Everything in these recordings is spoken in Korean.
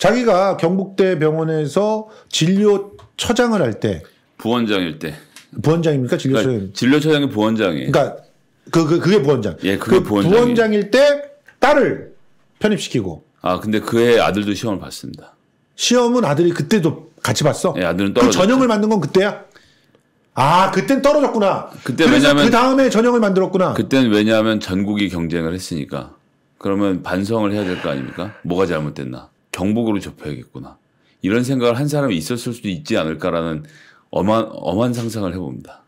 자기가 경북대 병원에서 진료 처장을 할 때 부원장일 때 부원장입니까 진료 처장? 그러니까 진료 처장이 부원장이. 그러니까 그, 그 그게 부원장. 예, 그게 그부원장 부원장일 때 딸을 편입시키고. 아 근데 그의 아들도 시험을 봤습니다. 시험은 아들이 그때도 같이 봤어. 예, 아들은 그 떨어그 전형을 만든 건 그때야. 아, 그땐 떨어졌구나. 그때 왜냐면 그 다음에 전형을 만들었구나. 그때는 왜냐하면 전국이 경쟁을 했으니까. 그러면 반성을 해야 될 거 아닙니까? 뭐가 잘못됐나? 경복으로 접해야겠구나. 이런 생각을 한 사람이 있었을 수도 있지 않을까라는 엄한, 엄한 상상을 해봅니다.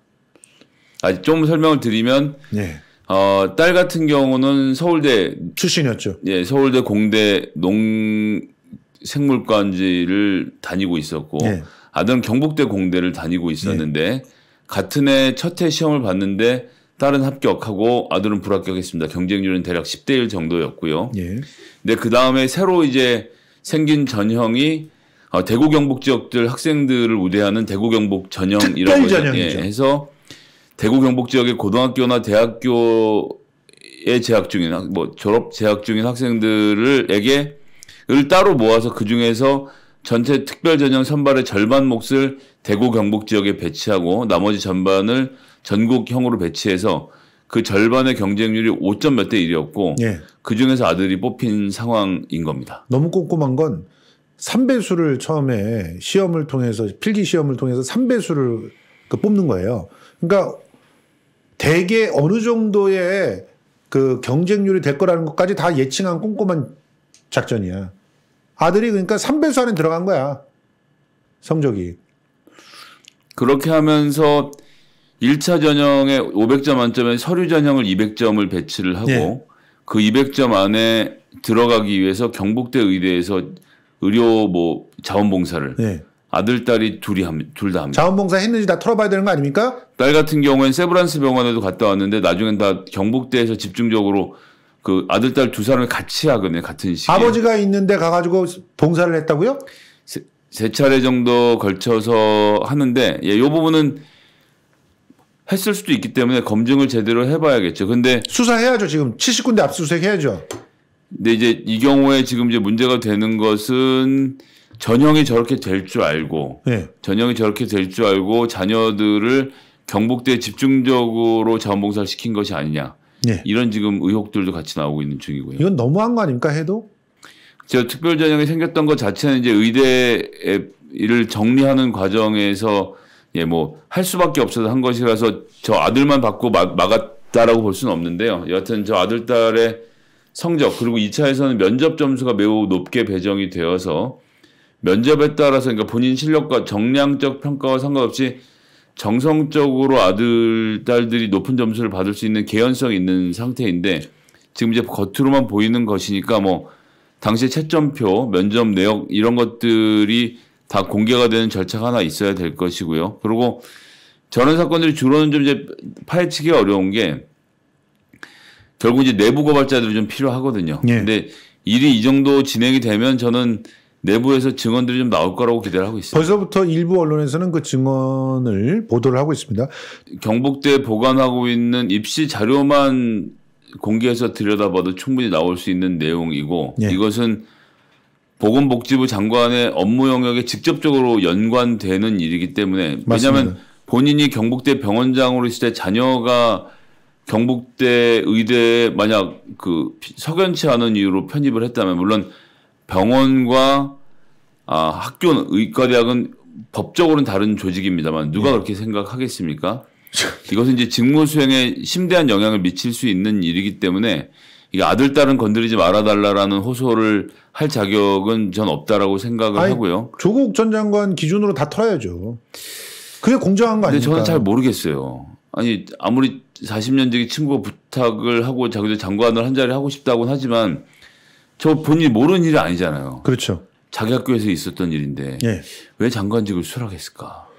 아직 좀 설명을 드리면, 예. 어, 딸 같은 경우는 서울대 출신이었죠. 예, 서울대 공대 농생물관지를 다니고 있었고, 예. 아들은 경북대 공대를 다니고 있었는데, 예. 같은 해 첫 해 시험을 봤는데, 딸은 합격하고 아들은 불합격했습니다. 경쟁률은 대략 10대 1 정도였고요. 예. 근데 그 다음에 새로 이제 생긴 전형이 어, 대구 경북 지역들 학생들을 우대하는 대구 경북 전형이라고 해서, 예, 해서 대구 경북 지역의 고등학교나 대학교에 재학 중인 뭐 졸업 재학 중인 학생들을에게 을 따로 모아서 그 중에서 전체 특별 전형 선발의 절반 몫을 대구 경북 지역에 배치하고 나머지 전반을 전국형으로 배치해서 그 절반의 경쟁률이 5점 몇 대 1이었고 예. 그 중에서 아들이 뽑힌 상황인 겁니다. 너무 꼼꼼한 건 3배수를 처음에 시험을 통해서 필기 시험을 통해서 3배수를 그 뽑는 거예요. 그러니까 대개 어느 정도의 그 경쟁률이 될 거라는 것까지 다 예측한 꼼꼼한 작전이야. 아들이 그러니까 3배수 안에 들어간 거야. 성적이. 그렇게 하면서 1차 전형에 500점 만점에 서류 전형을 200점을 배치를 하고 네. 그 200점 안에 들어가기 위해서 경북대 의대에서 의료 뭐 자원봉사를 네. 아들 딸이 둘이 둘 다 합니다. 자원봉사 했는지 다 털어봐야 되는 거 아닙니까? 딸 같은 경우엔 세브란스 병원에도 갔다 왔는데 나중엔 다 경북대에서 집중적으로 그 아들 딸 두 사람을 같이 하거든요 같은 시기. 에 아버지가 있는데 가가지고 봉사를 했다고요? 세, 세 차례 정도 걸쳐서 하는데 예, 요 부분은 했을 수도 있기 때문에 검증을 제대로 해봐야겠죠. 근데 수사해야죠. 지금 70군데 압수수색 해야죠. 근데 이제 이 경우에 지금 이제 문제가 되는 것은 전형이 저렇게 될 줄 알고 네. 전형이 저렇게 될 줄 알고 자녀들을 경북대에 집중적으로 자원봉사를 시킨 것이 아니냐. 네. 이런 지금 의혹들도 같이 나오고 있는 중이고요. 이건 너무한 거 아닙니까 해도? 제가 특별 전형이 생겼던 것 자체는 이제 의대 일을 정리하는 과정에서 예, 뭐 할 수밖에 없어서 한 것이라서 저 아들만 받고 막, 막았다라고 볼 수는 없는데요. 여하튼 저 아들 딸의 성적 그리고 2차에서는 면접 점수가 매우 높게 배정이 되어서 면접에 따라서 그러니까 본인 실력과 정량적 평가와 상관없이 정성적으로 아들 딸들이 높은 점수를 받을 수 있는 개연성 이 있는 상태인데 지금 이제 겉으로만 보이는 것이니까 뭐 당시의 채점표, 면접 내역 이런 것들이 다 공개가 되는 절차가 하나 있어야 될 것이고요. 그리고 저런 사건들이 주로는 좀 이제 파헤치기 어려운 게 결국 이제 내부 고발자들이 좀 필요하거든요. 예. 근데 일이 이 정도 진행이 되면 저는 내부에서 증언들이 좀 나올 거라고 기대를 하고 있습니다. 벌써부터 일부 언론에서는 그 증언을 보도를 하고 있습니다. 경북대 보관하고 있는 입시 자료만 공개해서 들여다봐도 충분히 나올 수 있는 내용이고 예. 이것은 보건복지부 장관의 업무 영역에 직접적으로 연관되는 일이기 때문에 맞습니다. 왜냐하면 본인이 경북대 병원장으로 있을 때 자녀가 경북대 의대에 만약 그 석연치 않은 이유로 편입을 했다면 물론 병원과 아, 학교는 의과대학은 법적으로는 다른 조직입니다만 누가 네. 그렇게 생각하겠습니까? 이것은 이제 직무 수행에 심대한 영향을 미칠 수 있는 일이기 때문에 이 아들 딸은 건드리지 말아달라라는 호소를 할 자격은 전 없다라고 생각을 아니, 하고요. 조국 전 장관 기준으로 다 털어야죠. 그게 공정한 거 아닙니까? 저는 잘 모르겠어요. 아니 아무리 40년 지기 친구가 부탁을 하고 자기도 장관을 한 자리 하고 싶다고는 하지만 저 본인이 모르는 일이 아니잖아요. 그렇죠. 자기 학교에서 있었던 일인데 예. 왜 장관직을 수락했을까?